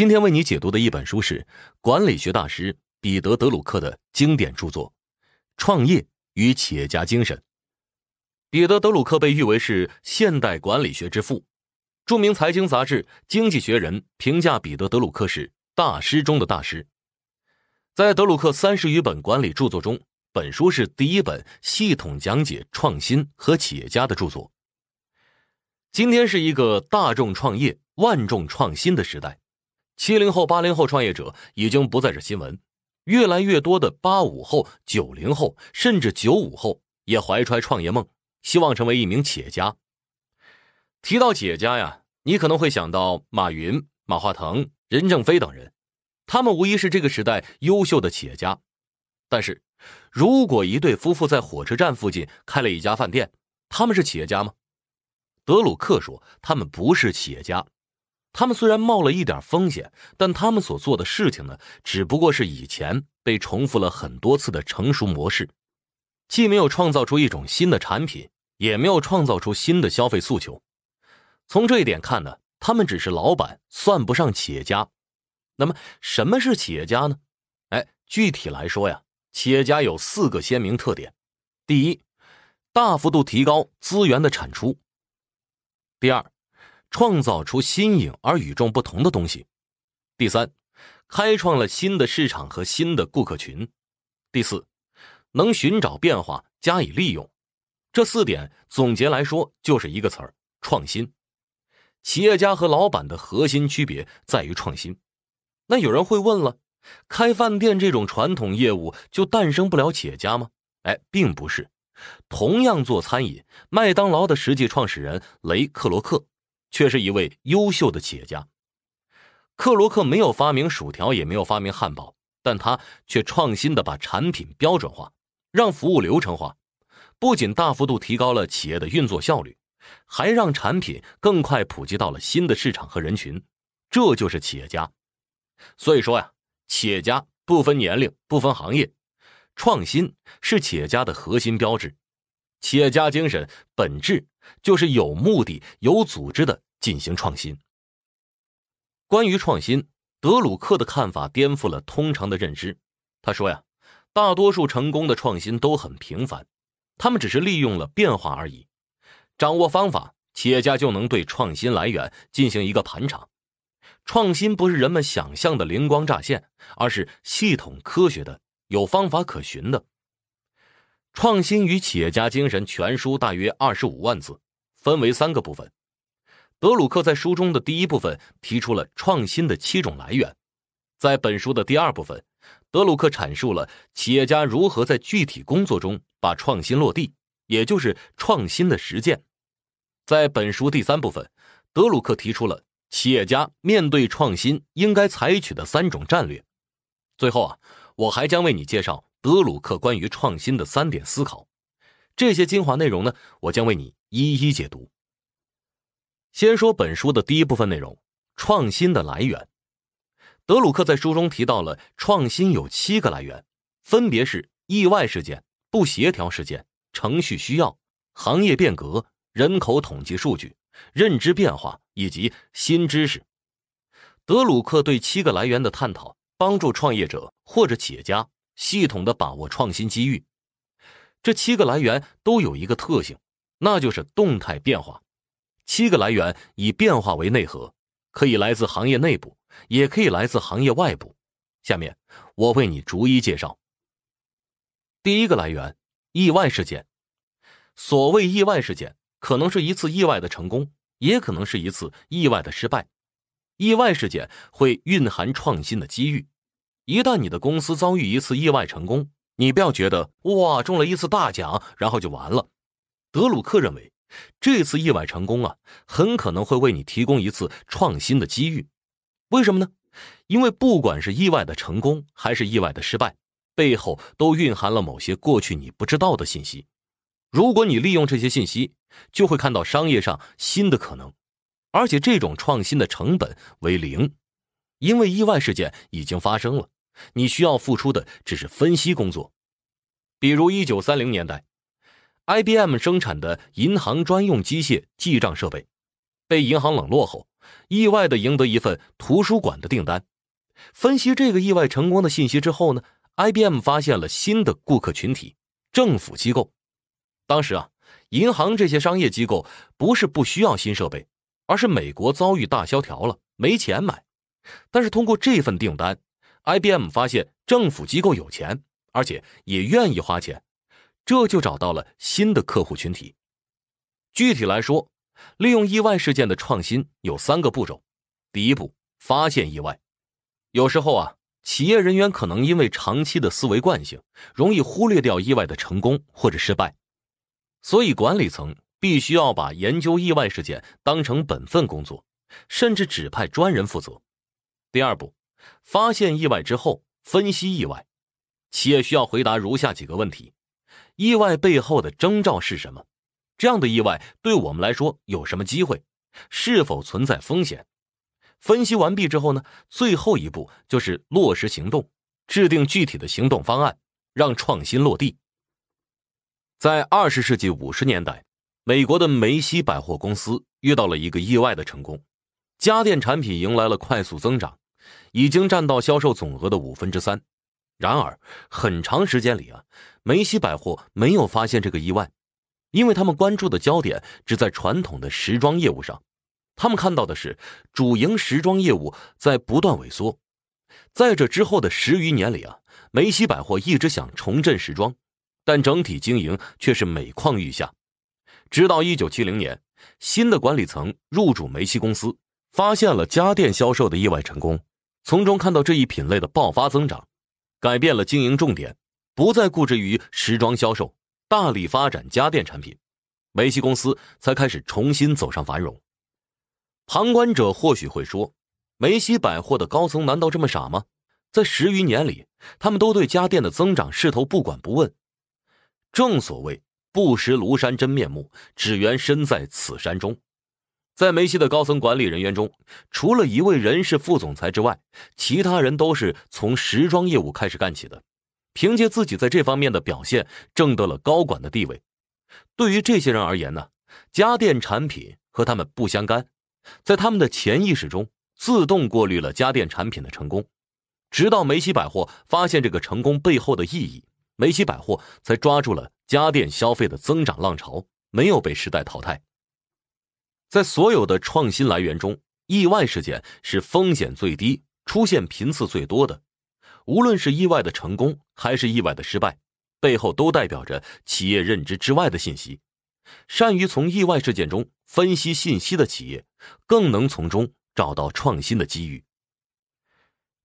今天为你解读的一本书是管理学大师彼得·德鲁克的经典著作《创业与企业家精神》。彼得·德鲁克被誉为是现代管理学之父。著名财经杂志《经济学人》评价彼得·德鲁克是大师中的大师。在德鲁克三十余本管理著作中，本书是第一本系统讲解创新和企业家的著作。今天是一个大众创业、万众创新的时代。七零后、八零后创业者已经不再是新闻，越来越多的八五后、九零后，甚至九五后也怀揣创业梦，希望成为一名企业家。提到企业家呀，你可能会想到马云、马化腾、任正非等人，他们无疑是这个时代优秀的企业家。但是，如果一对夫妇在火车站附近开了一家饭店，他们是企业家吗？德鲁克说，他们不是企业家。他们虽然冒了一点风险，但他们所做的事情呢，只不过是以前被重复了很多次的成熟模式，既没有创造出一种新的产品，也没有创造出新的消费诉求。从这一点看呢，他们只是老板，算不上企业家。那么，什么是企业家呢？哎，具体来说呀，企业家有四个鲜明特点：第一，大幅度提高资源的产出；第二，创造出新颖而与众不同的东西。第三，开创了新的市场和新的顾客群。第四，能寻找变化加以利用。这四点总结来说就是一个词儿：创新。企业家和老板的核心区别在于创新。那有人会问了：开饭店这种传统业务就诞生不了企业家吗？哎，并不是。同样做餐饮，麦当劳的实际创始人雷克罗克。却是一位优秀的企业家。克罗克没有发明薯条，也没有发明汉堡，但他却创新的把产品标准化，让服务流程化，不仅大幅度提高了企业的运作效率，还让产品更快普及到了新的市场和人群。这就是企业家。所以说呀，企业家不分年龄，不分行业，创新是企业家的核心标志，企业家精神本质。就是有目的、有组织的进行创新。关于创新，德鲁克的看法颠覆了通常的认知。他说呀，大多数成功的创新都很平凡，他们只是利用了变化而已。掌握方法，企业家就能对创新来源进行一个盘查。创新不是人们想象的灵光乍现，而是系统科学的、有方法可循的。《创新与企业家精神》全书大约二十五万字，分为三个部分。德鲁克在书中的第一部分提出了创新的七种来源。在本书的第二部分，德鲁克阐述了企业家如何在具体工作中把创新落地，也就是创新的实践。在本书第三部分，德鲁克提出了企业家面对创新应该采取的三种战略。最后啊，我还将为你介绍。德鲁克关于创新的三点思考，这些精华内容呢，我将为你一一解读。先说本书的第一部分内容：创新的来源。德鲁克在书中提到了创新有七个来源，分别是意外事件、不协调事件、程序需要、行业变革、人口统计数据、认知变化以及新知识。德鲁克对七个来源的探讨，帮助创业者或者企业家。系统的把握创新机遇，这七个来源都有一个特性，那就是动态变化。七个来源以变化为内核，可以来自行业内部，也可以来自行业外部。下面我为你逐一介绍。第一个来源，意外事件。所谓意外事件，可能是一次意外的成功，也可能是一次意外的失败。意外事件会蕴含创新的机遇。一旦你的公司遭遇一次意外成功，你不要觉得哇中了一次大奖，然后就完了。德鲁克认为，这次意外成功啊，很可能会为你提供一次创新的机遇。为什么呢？因为不管是意外的成功还是意外的失败，背后都蕴含了某些过去你不知道的信息。如果你利用这些信息，就会看到商业上新的可能，而且这种创新的成本为零。因为意外事件已经发生了，你需要付出的只是分析工作。比如一九三零年代，IBM 生产的银行专用机械记账设备被银行冷落后，意外的赢得一份图书馆的订单。分析这个意外成功的信息之后呢，IBM 发现了新的顾客群体——政府机构。当时啊，银行这些商业机构不是不需要新设备，而是美国遭遇大萧条了，没钱买。但是通过这份订单，IBM 发现政府机构有钱，而且也愿意花钱，这就找到了新的客户群体。具体来说，利用意外事件的创新有三个步骤：第一步，发现意外。有时候啊，企业人员可能因为长期的思维惯性，容易忽略掉意外的成功或者失败，所以管理层必须要把研究意外事件当成本分工作，甚至指派专人负责。第二步，发现意外之后，分析意外，企业需要回答如下几个问题：意外背后的征兆是什么？这样的意外对我们来说有什么机会？是否存在风险？分析完毕之后呢？最后一步就是落实行动，制定具体的行动方案，让创新落地。在二十世纪五十年代，美国的梅西百货公司遇到了一个意外的成功，家电产品迎来了快速增长。已经占到销售总额的五分之三。然而，很长时间里啊，梅西百货没有发现这个意外，因为他们关注的焦点只在传统的时装业务上。他们看到的是主营时装业务在不断萎缩。在这之后的十余年里啊，梅西百货一直想重振时装，但整体经营却是每况愈下。直到一九七零年，新的管理层入主梅西公司，发现了家电销售的意外成功。从中看到这一品类的爆发增长，改变了经营重点，不再固执于时装销售，大力发展家电产品，梅西公司才开始重新走上繁荣。旁观者或许会说，梅西百货的高层难道这么傻吗？在十余年里，他们都对家电的增长势头不管不问。正所谓不识庐山真面目，只缘身在此山中。在梅西的高层管理人员中，除了一位人事副总裁之外，其他人都是从时装业务开始干起的。凭借自己在这方面的表现，挣得了高管的地位。对于这些人而言呢，家电产品和他们不相干，在他们的潜意识中自动过滤了家电产品的成功。直到梅西百货发现这个成功背后的意义，梅西百货才抓住了家电消费的增长浪潮，没有被时代淘汰。在所有的创新来源中，意外事件是风险最低、出现频次最多的。无论是意外的成功，还是意外的失败，背后都代表着企业认知之外的信息。善于从意外事件中分析信息的企业，更能从中找到创新的机遇。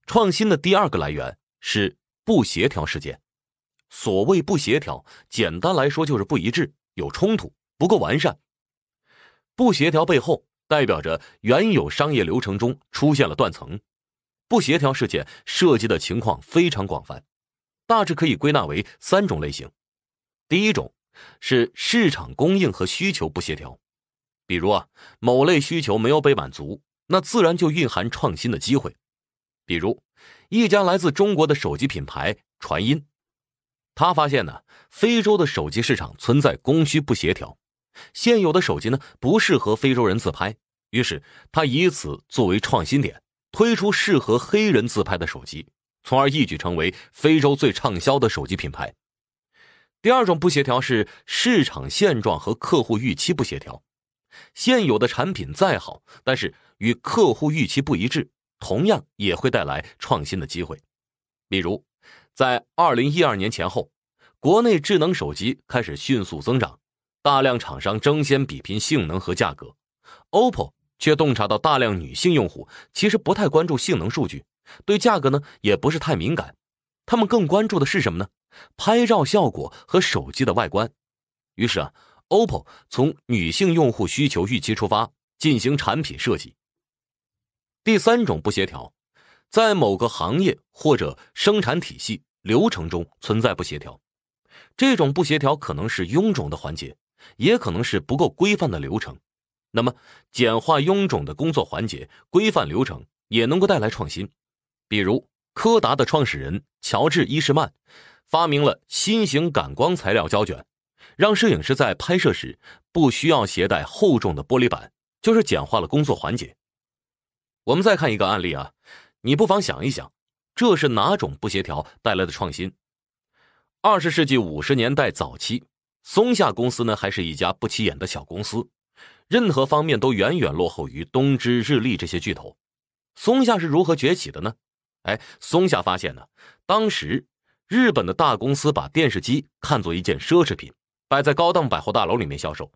创新的第二个来源是不协调事件。所谓不协调，简单来说就是不一致、有冲突、不够完善。不协调背后代表着原有商业流程中出现了断层。不协调事件涉及的情况非常广泛，大致可以归纳为三种类型。第一种是市场供应和需求不协调，比如啊，某类需求没有被满足，那自然就蕴含创新的机会。比如一家来自中国的手机品牌传音，他发现呢，非洲的手机市场存在供需不协调。现有的手机呢不适合非洲人自拍，于是他以此作为创新点，推出适合黑人自拍的手机，从而一举成为非洲最畅销的手机品牌。第二种不协调是市场现状和客户预期不协调，现有的产品再好，但是与客户预期不一致，同样也会带来创新的机会。比如，在二零一二年前后，国内智能手机开始迅速增长。大量厂商争先比拼性能和价格，OPPO 却洞察到大量女性用户其实不太关注性能数据，对价格呢也不是太敏感，他们更关注的是什么呢？拍照效果和手机的外观。于是啊，OPPO 从女性用户需求预期出发进行产品设计。第三种不协调，在某个行业或者生产体系流程中存在不协调，这种不协调可能是臃肿的环节。也可能是不够规范的流程，那么简化臃肿的工作环节、规范流程也能够带来创新。比如柯达的创始人乔治·伊士曼发明了新型感光材料胶卷，让摄影师在拍摄时不需要携带厚重的玻璃板，就是简化了工作环节。我们再看一个案例啊，你不妨想一想，这是哪种不协调带来的创新？二十世纪五十年代早期。松下公司呢，还是一家不起眼的小公司，任何方面都远远落后于东芝、日立这些巨头。松下是如何崛起的呢？哎，松下发现呢，当时日本的大公司把电视机看作一件奢侈品，摆在高档百货大楼里面销售。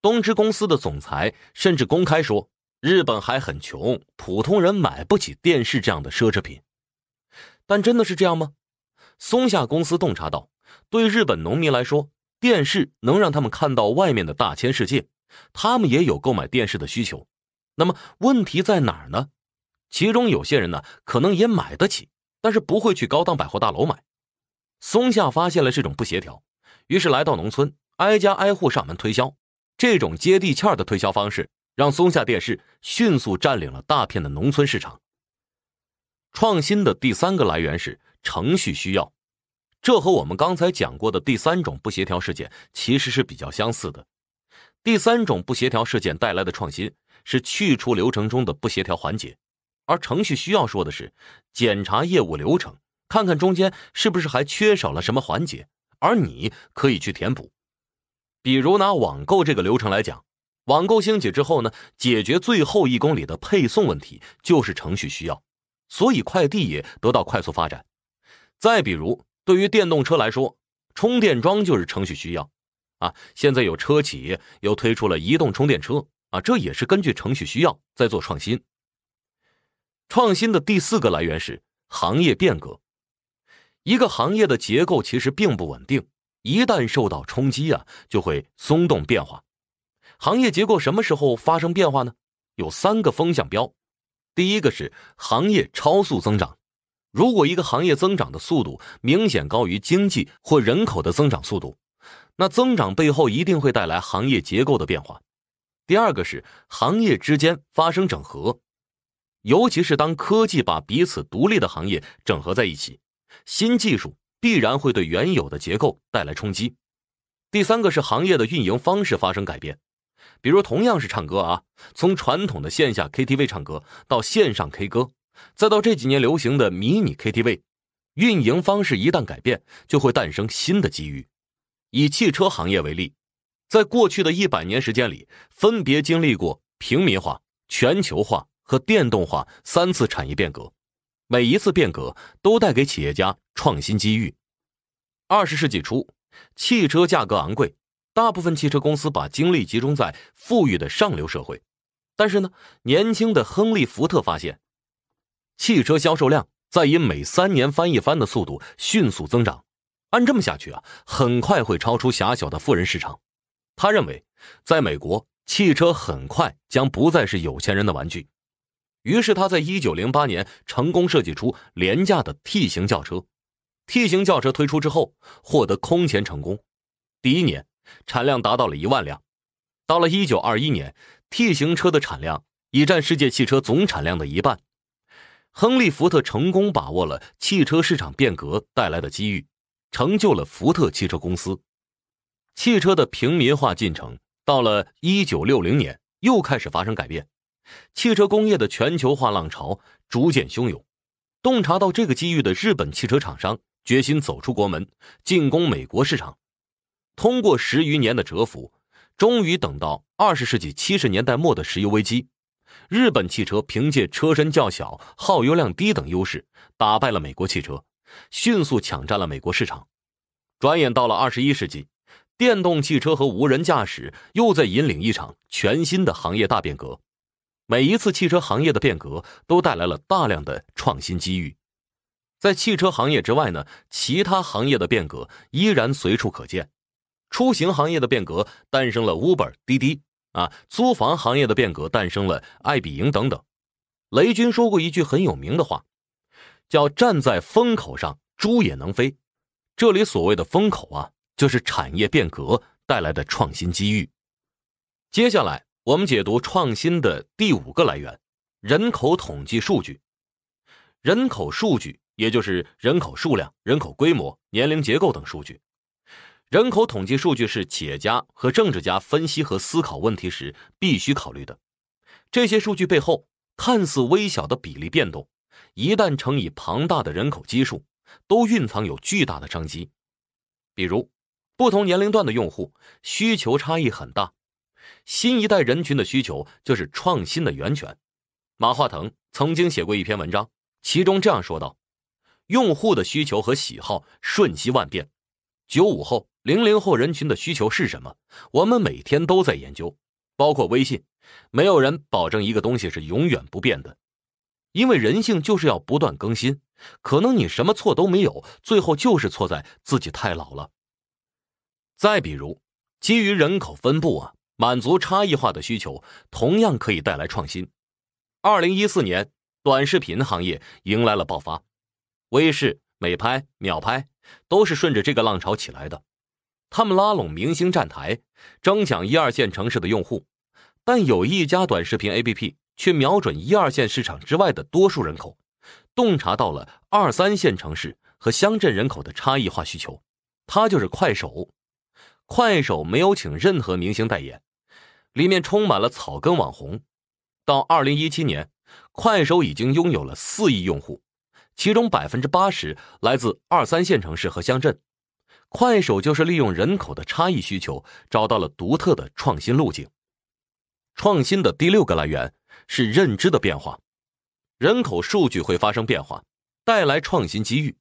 东芝公司的总裁甚至公开说，日本还很穷，普通人买不起电视这样的奢侈品。但真的是这样吗？松下公司洞察到，对日本农民来说。电视能让他们看到外面的大千世界，他们也有购买电视的需求。那么问题在哪儿呢？其中有些人呢，可能也买得起，但是不会去高档百货大楼买。松下发现了这种不协调，于是来到农村，挨家挨户上门推销。这种接地气儿的推销方式，让松下电视迅速占领了大片的农村市场。创新的第三个来源是程序需要。这和我们刚才讲过的第三种不协调事件其实是比较相似的。第三种不协调事件带来的创新是去除流程中的不协调环节，而程序需要说的是检查业务流程，看看中间是不是还缺少了什么环节，而你可以去填补。比如拿网购这个流程来讲，网购兴起之后呢，解决最后一公里的配送问题就是程序需要，所以快递也得到快速发展。再比如，对于电动车来说，充电桩就是程序需要，啊，现在有车企又推出了移动充电车，啊，这也是根据程序需要在做创新。创新的第四个来源是行业变革。一个行业的结构其实并不稳定，一旦受到冲击啊，就会松动变化。行业结构什么时候发生变化呢？有三个风向标，第一个是行业超速增长。如果一个行业增长的速度明显高于经济或人口的增长速度，那增长背后一定会带来行业结构的变化。第二个是行业之间发生整合，尤其是当科技把彼此独立的行业整合在一起，新技术必然会对原有的结构带来冲击。第三个是行业的运营方式发生改变，比如同样是唱歌啊，从传统的线下 KTV 唱歌到线上 K 歌。再到这几年流行的迷你 KTV，运营方式一旦改变，就会诞生新的机遇。以汽车行业为例，在过去的一百年时间里，分别经历过平民化、全球化和电动化三次产业变革，每一次变革都带给企业家创新机遇。二十世纪初，汽车价格昂贵，大部分汽车公司把精力集中在富裕的上流社会。但是呢，年轻的亨利·福特发现。汽车销售量在以每三年翻一番的速度迅速增长，按这么下去啊，很快会超出狭小的富人市场。他认为，在美国，汽车很快将不再是有钱人的玩具。于是他在1908年成功设计出廉价的 T 型轿车。T 型轿车推出之后，获得空前成功。第一年产量达到了一万辆，到了1921年，T 型车的产量已占世界汽车总产量的一半。亨利·福特成功把握了汽车市场变革带来的机遇，成就了福特汽车公司。汽车的平民化进程到了一九六零年，又开始发生改变。汽车工业的全球化浪潮逐渐汹涌。洞察到这个机遇的日本汽车厂商，决心走出国门，进攻美国市场。通过十余年的蛰伏，终于等到二十世纪七十年代末的石油危机。日本汽车凭借车身较小、耗油量低等优势，打败了美国汽车，迅速抢占了美国市场。转眼到了二十一世纪，电动汽车和无人驾驶又在引领一场全新的行业大变革。每一次汽车行业的变革，都带来了大量的创新机遇。在汽车行业之外呢，其他行业的变革依然随处可见。出行行业的变革诞生了 Uber、滴滴。啊，租房行业的变革诞生了爱彼迎等等。雷军说过一句很有名的话，叫“站在风口上，猪也能飞”。这里所谓的风口啊，就是产业变革带来的创新机遇。接下来，我们解读创新的第五个来源——人口统计数据。人口数据，也就是人口数量、人口规模、年龄结构等数据。人口统计数据是企业家和政治家分析和思考问题时必须考虑的。这些数据背后看似微小的比例变动，一旦乘以庞大的人口基数，都蕴藏有巨大的商机。比如，不同年龄段的用户需求差异很大，新一代人群的需求就是创新的源泉。马化腾曾经写过一篇文章，其中这样说道：“用户的需求和喜好瞬息万变，九五后。”零零后人群的需求是什么？我们每天都在研究，包括微信，没有人保证一个东西是永远不变的，因为人性就是要不断更新。可能你什么错都没有，最后就是错在自己太老了。再比如，基于人口分布啊，满足差异化的需求，同样可以带来创新。二零一四年，短视频行业迎来了爆发，微视、美拍、秒拍都是顺着这个浪潮起来的。他们拉拢明星站台，争抢一二线城市的用户，但有一家短视频 APP 却瞄准一二线市场之外的多数人口，洞察到了二三线城市和乡镇人口的差异化需求。它就是快手。快手没有请任何明星代言，里面充满了草根网红。到二零一七年，快手已经拥有了四亿用户，其中百分之八十来自二三线城市和乡镇。快手就是利用人口的差异需求，找到了独特的创新路径。创新的第六个来源是认知的变化，人口数据会发生变化，带来创新机遇；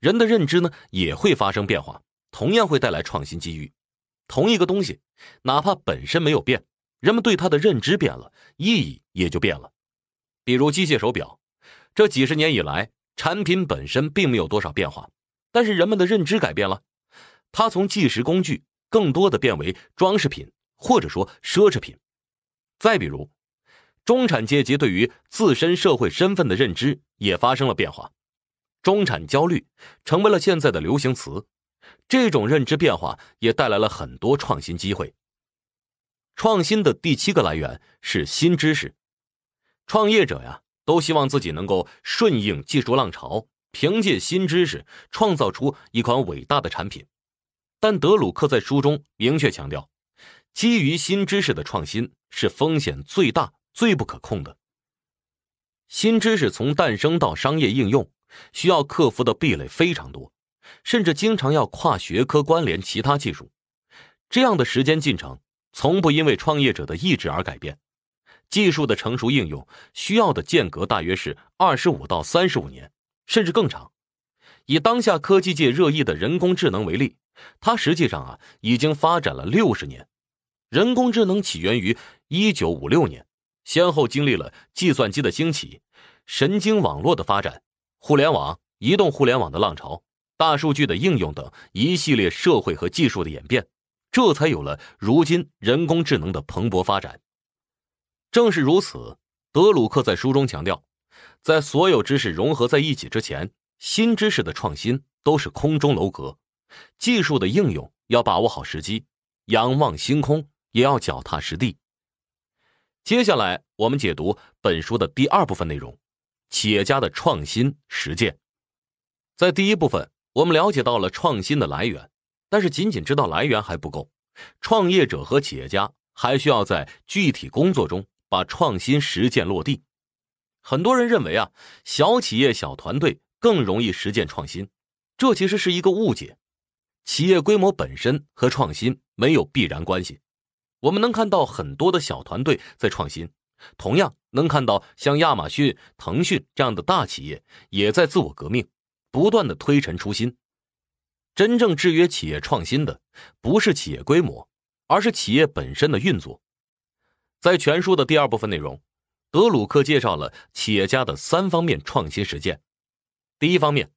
人的认知呢也会发生变化，同样会带来创新机遇。同一个东西，哪怕本身没有变，人们对它的认知变了，意义也就变了。比如机械手表，这几十年以来，产品本身并没有多少变化，但是人们的认知改变了。它从计时工具更多的变为装饰品，或者说奢侈品。再比如，中产阶级对于自身社会身份的认知也发生了变化，中产焦虑成为了现在的流行词。这种认知变化也带来了很多创新机会。创新的第七个来源是新知识，创业者呀都希望自己能够顺应技术浪潮，凭借新知识创造出一款伟大的产品。但德鲁克在书中明确强调，基于新知识的创新是风险最大、最不可控的。新知识从诞生到商业应用，需要克服的壁垒非常多，甚至经常要跨学科关联其他技术。这样的时间进程从不因为创业者的意志而改变。技术的成熟应用需要的间隔大约是二十五到三十五年，甚至更长。以当下科技界热议的人工智能为例。它实际上啊，已经发展了六十年。人工智能起源于一九五六年，先后经历了计算机的兴起、神经网络的发展、互联网、移动互联网的浪潮、大数据的应用等一系列社会和技术的演变，这才有了如今人工智能的蓬勃发展。正是如此，德鲁克在书中强调，在所有知识融合在一起之前，新知识的创新都是空中楼阁。技术的应用要把握好时机，仰望星空也要脚踏实地。接下来我们解读本书的第二部分内容：企业家的创新实践。在第一部分，我们了解到了创新的来源，但是仅仅知道来源还不够。创业者和企业家还需要在具体工作中把创新实践落地。很多人认为啊，小企业、小团队更容易实践创新，这其实是一个误解。企业规模本身和创新没有必然关系，我们能看到很多的小团队在创新，同样能看到像亚马逊、腾讯这样的大企业也在自我革命，不断的推陈出新。真正制约企业创新的，不是企业规模，而是企业本身的运作。在全书的第二部分内容，德鲁克介绍了企业家的三方面创新实践，第一方面。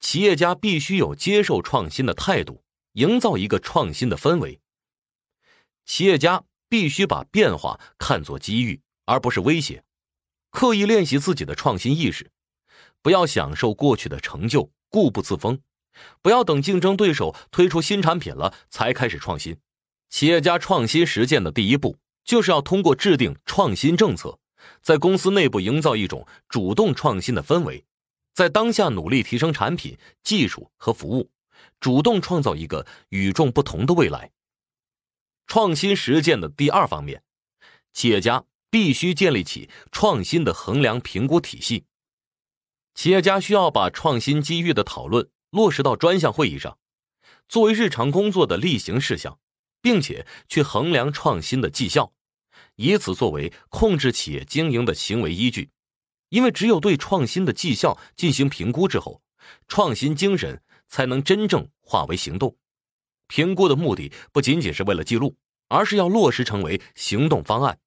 企业家必须有接受创新的态度，营造一个创新的氛围。企业家必须把变化看作机遇，而不是威胁。刻意练习自己的创新意识，不要享受过去的成就，固步自封，不要等竞争对手推出新产品了才开始创新。企业家创新实践的第一步，就是要通过制定创新政策，在公司内部营造一种主动创新的氛围。在当下努力提升产品、技术和服务，主动创造一个与众不同的未来。创新实践的第二方面，企业家必须建立起创新的衡量评估体系。企业家需要把创新机遇的讨论落实到专项会议上，作为日常工作的例行事项，并且去衡量创新的绩效，以此作为控制企业经营的行为依据。因为只有对创新的绩效进行评估之后，创新精神才能真正化为行动。评估的目的不仅仅是为了记录，而是要落实成为行动方案。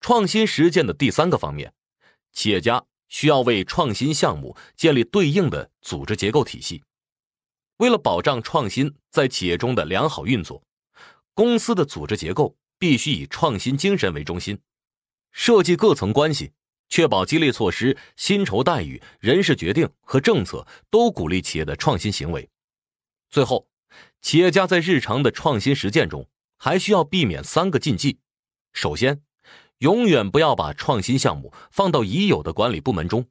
创新实践的第三个方面，企业家需要为创新项目建立对应的组织结构体系。为了保障创新在企业中的良好运作，公司的组织结构必须以创新精神为中心，设计各层关系。确保激励措施、薪酬待遇、人事决定和政策都鼓励企业的创新行为。最后，企业家在日常的创新实践中还需要避免三个禁忌：首先，永远不要把创新项目放到已有的管理部门中；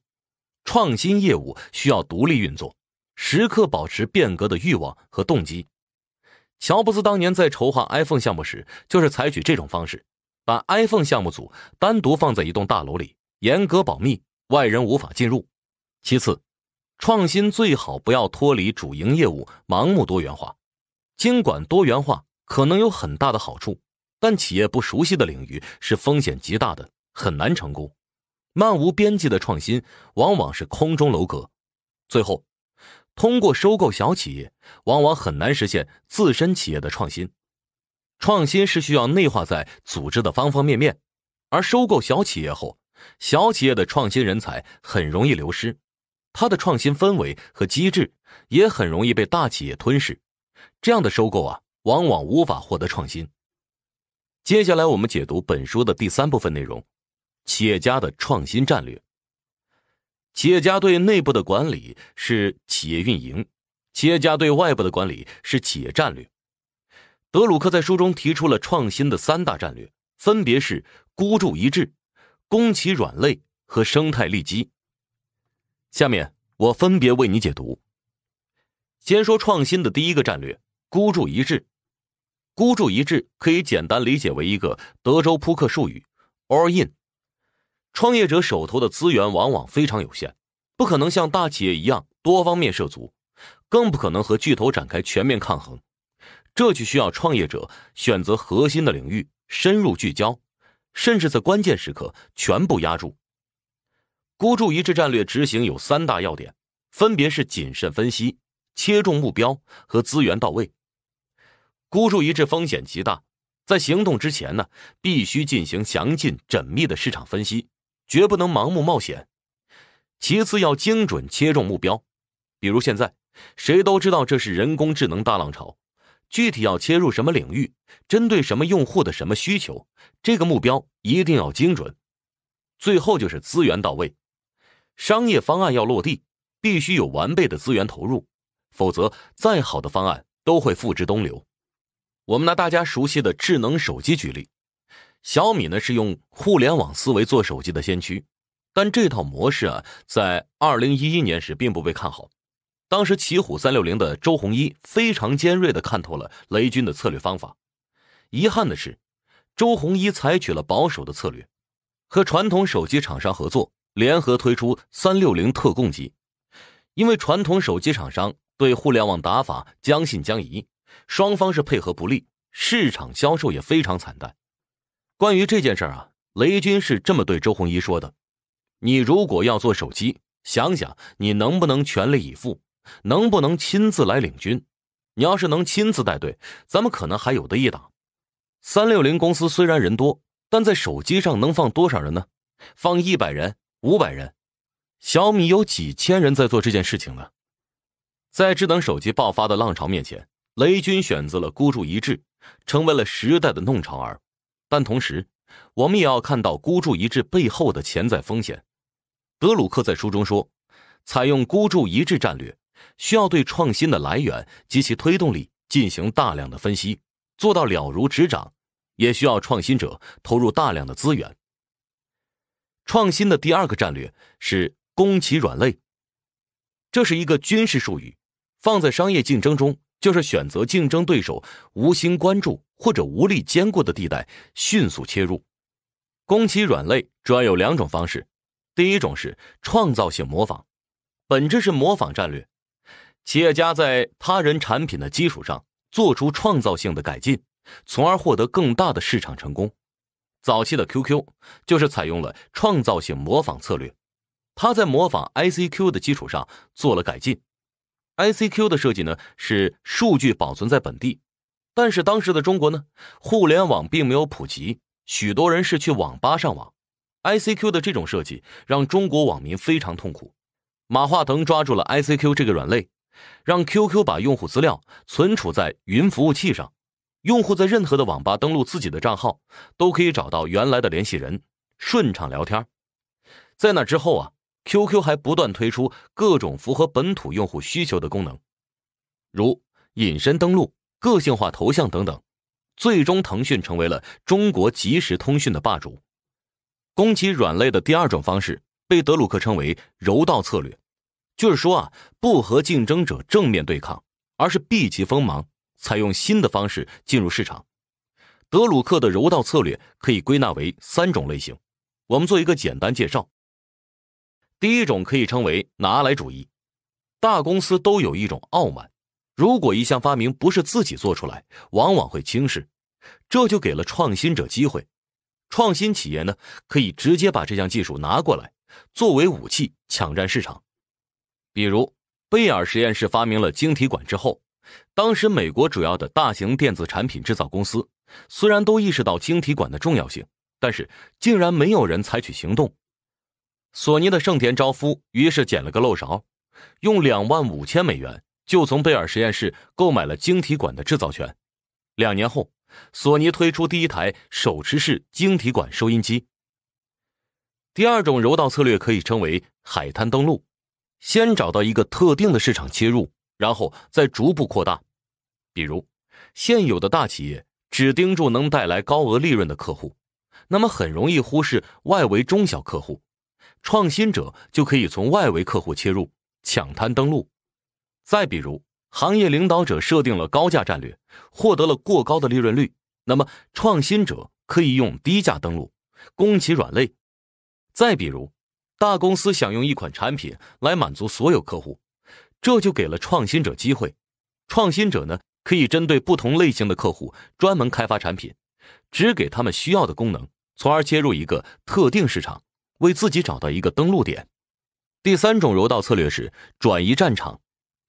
创新业务需要独立运作，时刻保持变革的欲望和动机。乔布斯当年在筹划 iPhone 项目时，就是采取这种方式，把 iPhone 项目组单独放在一栋大楼里。严格保密，外人无法进入。其次，创新最好不要脱离主营业务，盲目多元化。尽管多元化可能有很大的好处，但企业不熟悉的领域是风险极大的，很难成功。漫无边际的创新往往是空中楼阁。最后，通过收购小企业，往往很难实现自身企业的创新。创新是需要内化在组织的方方面面，而收购小企业后。小企业的创新人才很容易流失，它的创新氛围和机制也很容易被大企业吞噬。这样的收购啊，往往无法获得创新。接下来我们解读本书的第三部分内容：企业家的创新战略。企业家对内部的管理是企业运营，企业家对外部的管理是企业战略。德鲁克在书中提出了创新的三大战略，分别是孤注一掷。攻其软肋和生态利基。下面我分别为你解读。先说创新的第一个战略——孤注一掷。孤注一掷可以简单理解为一个德州扑克术语，“all in”。创业者手头的资源往往非常有限，不可能像大企业一样多方面涉足，更不可能和巨头展开全面抗衡。这就需要创业者选择核心的领域，深入聚焦。甚至在关键时刻全部压住。孤注一掷战略执行有三大要点，分别是谨慎分析、切中目标和资源到位。孤注一掷风险极大，在行动之前呢，必须进行详尽缜密的市场分析，绝不能盲目冒险。其次要精准切中目标，比如现在，谁都知道这是人工智能大浪潮。具体要切入什么领域，针对什么用户的什么需求，这个目标一定要精准。最后就是资源到位，商业方案要落地，必须有完备的资源投入，否则再好的方案都会付之东流。我们拿大家熟悉的智能手机举例，小米呢是用互联网思维做手机的先驱，但这套模式啊，在二零一一年时并不被看好。当时奇虎三六零的周鸿祎非常尖锐的看透了雷军的策略方法，遗憾的是，周鸿祎采取了保守的策略，和传统手机厂商合作，联合推出三六零特供机，因为传统手机厂商对互联网打法将信将疑，双方是配合不利，市场销售也非常惨淡。关于这件事啊，雷军是这么对周鸿祎说的：“你如果要做手机，想想你能不能全力以赴。”能不能亲自来领军？你要是能亲自带队，咱们可能还有得一打。三六零公司虽然人多，但在手机上能放多少人呢？放一百人、五百人？小米有几千人在做这件事情呢。在智能手机爆发的浪潮面前，雷军选择了孤注一掷，成为了时代的弄潮儿。但同时，我们也要看到孤注一掷背后的潜在风险。德鲁克在书中说，采用孤注一掷战略。需要对创新的来源及其推动力进行大量的分析，做到了如指掌，也需要创新者投入大量的资源。创新的第二个战略是攻其软肋，这是一个军事术语，放在商业竞争中就是选择竞争对手无心关注或者无力兼顾的地带，迅速切入。攻其软肋主要有两种方式，第一种是创造性模仿，本质是模仿战略。企业家在他人产品的基础上做出创造性的改进，从而获得更大的市场成功。早期的 QQ 就是采用了创造性模仿策略，它在模仿 ICQ 的基础上做了改进。ICQ 的设计呢是数据保存在本地，但是当时的中国呢互联网并没有普及，许多人是去网吧上网。ICQ 的这种设计让中国网民非常痛苦。马化腾抓住了 ICQ 这个软肋。让 QQ 把用户资料存储在云服务器上，用户在任何的网吧登录自己的账号，都可以找到原来的联系人，顺畅聊天。在那之后啊，QQ 还不断推出各种符合本土用户需求的功能，如隐身登录、个性化头像等等。最终，腾讯成为了中国即时通讯的霸主。攻击软肋的第二种方式，被德鲁克称为柔道策略。就是说啊，不和竞争者正面对抗，而是避其锋芒，采用新的方式进入市场。德鲁克的柔道策略可以归纳为三种类型，我们做一个简单介绍。第一种可以称为拿来主义。大公司都有一种傲慢，如果一项发明不是自己做出来，往往会轻视，这就给了创新者机会。创新企业呢，可以直接把这项技术拿过来，作为武器抢占市场。比如，贝尔实验室发明了晶体管之后，当时美国主要的大型电子产品制造公司虽然都意识到晶体管的重要性，但是竟然没有人采取行动。索尼的盛田昭夫于是捡了个漏勺，用两万五千美元就从贝尔实验室购买了晶体管的制造权。两年后，索尼推出第一台手持式晶体管收音机。第二种柔道策略可以称为海滩登陆。先找到一个特定的市场切入，然后再逐步扩大。比如，现有的大企业只盯住能带来高额利润的客户，那么很容易忽视外围中小客户。创新者就可以从外围客户切入，抢滩登陆。再比如，行业领导者设定了高价战略，获得了过高的利润率，那么创新者可以用低价登陆，攻其软肋。再比如。大公司想用一款产品来满足所有客户，这就给了创新者机会。创新者呢，可以针对不同类型的客户专门开发产品，只给他们需要的功能，从而切入一个特定市场，为自己找到一个登陆点。第三种柔道策略是转移战场。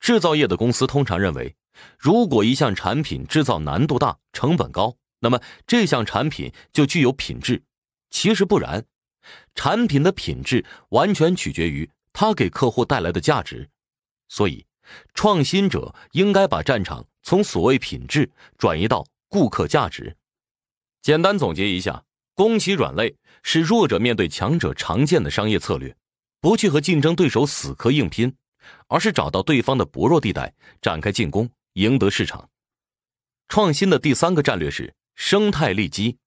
制造业的公司通常认为，如果一项产品制造难度大、成本高，那么这项产品就具有品质。其实不然。产品的品质完全取决于它给客户带来的价值，所以创新者应该把战场从所谓品质转移到顾客价值。简单总结一下，攻其软肋是弱者面对强者常见的商业策略，不去和竞争对手死磕硬拼，而是找到对方的薄弱地带展开进攻，赢得市场。创新的第三个战略是生态利基。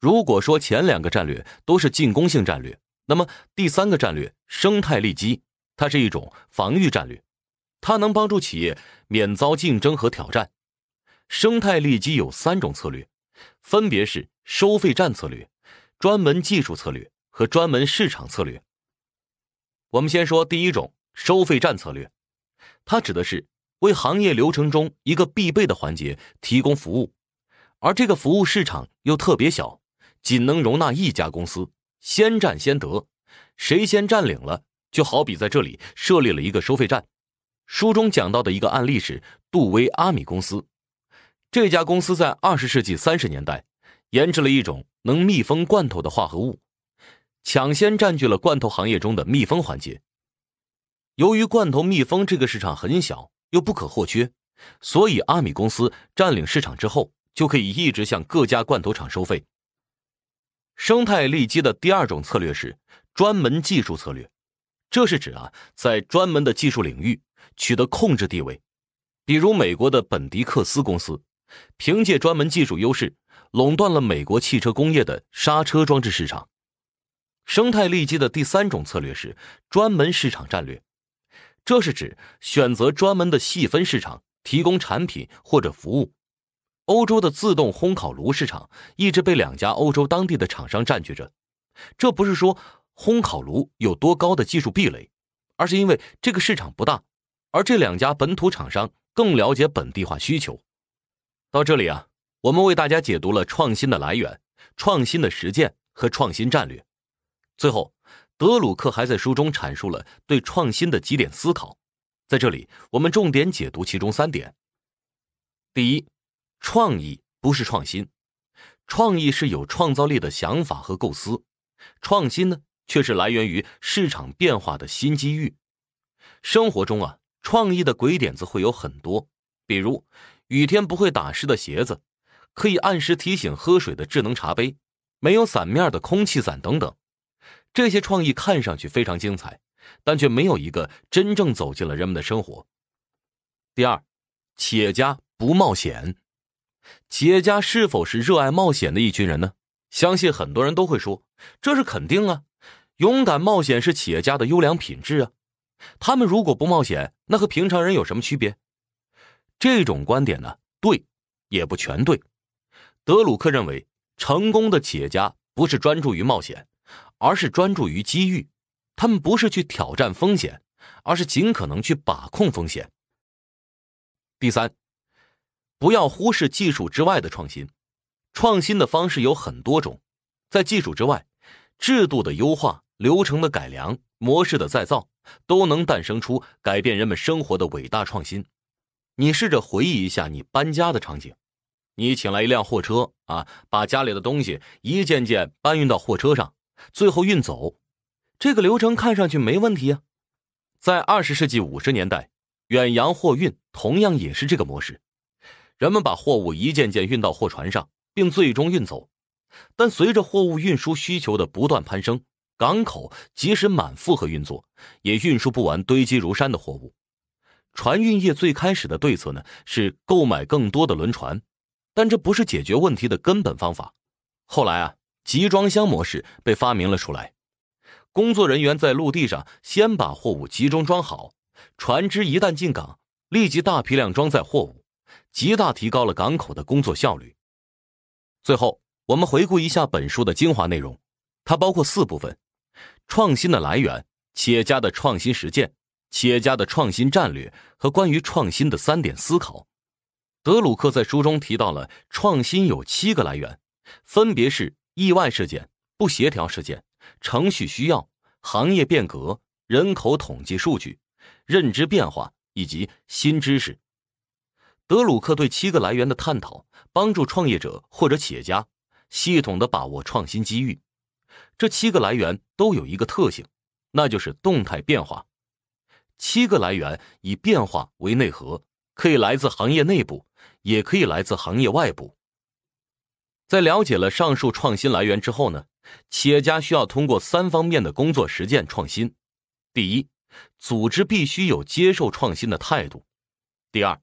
如果说前两个战略都是进攻性战略，那么第三个战略生态利基，它是一种防御战略，它能帮助企业免遭竞争和挑战。生态利基有三种策略，分别是收费站策略、专门技术策略和专门市场策略。我们先说第一种收费站策略，它指的是为行业流程中一个必备的环节提供服务，而这个服务市场又特别小。仅能容纳一家公司，先占先得，谁先占领了，就好比在这里设立了一个收费站。书中讲到的一个案例是杜威阿米公司，这家公司在二十世纪三十年代，研制了一种能密封罐头的化合物，抢先占据了罐头行业中的密封环节。由于罐头密封这个市场很小又不可或缺，所以阿米公司占领市场之后，就可以一直向各家罐头厂收费。生态利基的第二种策略是专门技术策略，这是指啊，在专门的技术领域取得控制地位，比如美国的本迪克斯公司，凭借专门技术优势垄断了美国汽车工业的刹车装置市场。生态利基的第三种策略是专门市场战略，这是指选择专门的细分市场提供产品或者服务。欧洲的自动烘烤炉市场一直被两家欧洲当地的厂商占据着。这不是说烘烤炉有多高的技术壁垒，而是因为这个市场不大，而这两家本土厂商更了解本地化需求。到这里啊，我们为大家解读了创新的来源、创新的实践和创新战略。最后，德鲁克还在书中阐述了对创新的几点思考。在这里，我们重点解读其中三点。第一。创意不是创新，创意是有创造力的想法和构思，创新呢却是来源于市场变化的新机遇。生活中啊，创意的鬼点子会有很多，比如雨天不会打湿的鞋子，可以按时提醒喝水的智能茶杯，没有伞面的空气伞等等。这些创意看上去非常精彩，但却没有一个真正走进了人们的生活。第二，企业家不冒险。企业家是否是热爱冒险的一群人呢？相信很多人都会说，这是肯定啊，勇敢冒险是企业家的优良品质啊。他们如果不冒险，那和平常人有什么区别？这种观点呢，对，也不全对。德鲁克认为，成功的企业家不是专注于冒险，而是专注于机遇。他们不是去挑战风险，而是尽可能去把控风险。第三。不要忽视技术之外的创新。创新的方式有很多种，在技术之外，制度的优化、流程的改良、模式的再造，都能诞生出改变人们生活的伟大创新。你试着回忆一下你搬家的场景，你请来一辆货车啊，把家里的东西一件件搬运到货车上，最后运走。这个流程看上去没问题啊。在二十世纪五十年代，远洋货运同样也是这个模式。人们把货物一件件运到货船上，并最终运走。但随着货物运输需求的不断攀升，港口即使满负荷运作，也运输不完堆积如山的货物。船运业最开始的对策呢，是购买更多的轮船，但这不是解决问题的根本方法。后来啊，集装箱模式被发明了出来。工作人员在陆地上先把货物集中装好，船只一旦进港，立即大批量装载货物。极大提高了港口的工作效率。最后，我们回顾一下本书的精华内容，它包括四部分：创新的来源、企业家的创新实践、企业家的创新战略和关于创新的三点思考。德鲁克在书中提到了创新有七个来源，分别是意外事件、不协调事件、程序需要、行业变革、人口统计数据、认知变化以及新知识。德鲁克对七个来源的探讨，帮助创业者或者企业家系统的把握创新机遇。这七个来源都有一个特性，那就是动态变化。七个来源以变化为内核，可以来自行业内部，也可以来自行业外部。在了解了上述创新来源之后呢，企业家需要通过三方面的工作实践创新：第一，组织必须有接受创新的态度；第二，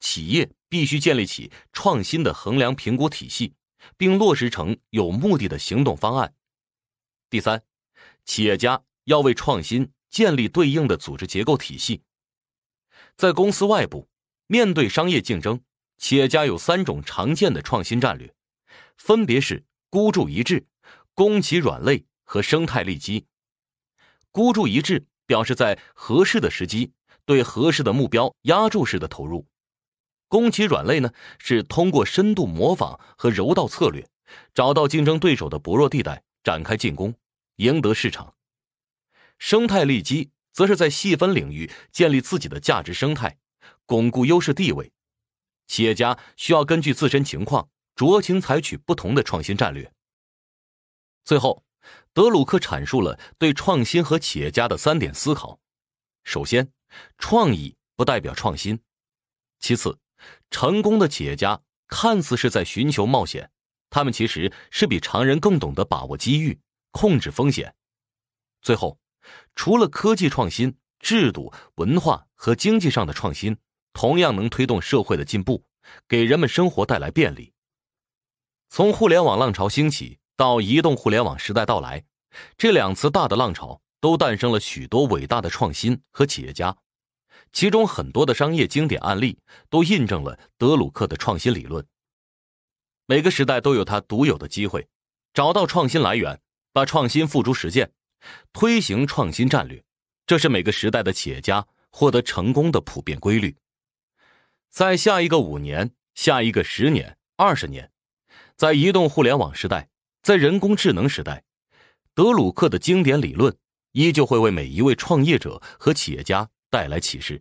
企业必须建立起创新的衡量评估体系，并落实成有目的的行动方案。第三，企业家要为创新建立对应的组织结构体系。在公司外部，面对商业竞争，企业家有三种常见的创新战略，分别是孤注一掷、攻其软肋和生态利基。孤注一掷表示在合适的时机对合适的目标压注式的投入。攻其软肋呢，是通过深度模仿和柔道策略，找到竞争对手的薄弱地带，展开进攻，赢得市场；生态利基，则是在细分领域建立自己的价值生态，巩固优势地位。企业家需要根据自身情况，酌情采取不同的创新战略。最后，德鲁克阐述了对创新和企业家的三点思考：首先，创意不代表创新；其次，成功的企业家看似是在寻求冒险，他们其实是比常人更懂得把握机遇、控制风险。最后，除了科技创新、制度文化和经济上的创新，同样能推动社会的进步，给人们生活带来便利。从互联网浪潮兴起到移动互联网时代到来，这两次大的浪潮都诞生了许多伟大的创新和企业家。其中很多的商业经典案例都印证了德鲁克的创新理论。每个时代都有它独有的机会，找到创新来源，把创新付诸实践，推行创新战略，这是每个时代的企业家获得成功的普遍规律。在下一个五年、下一个十年、二十年，在移动互联网时代，在人工智能时代，德鲁克的经典理论依旧会为每一位创业者和企业家。带来启示。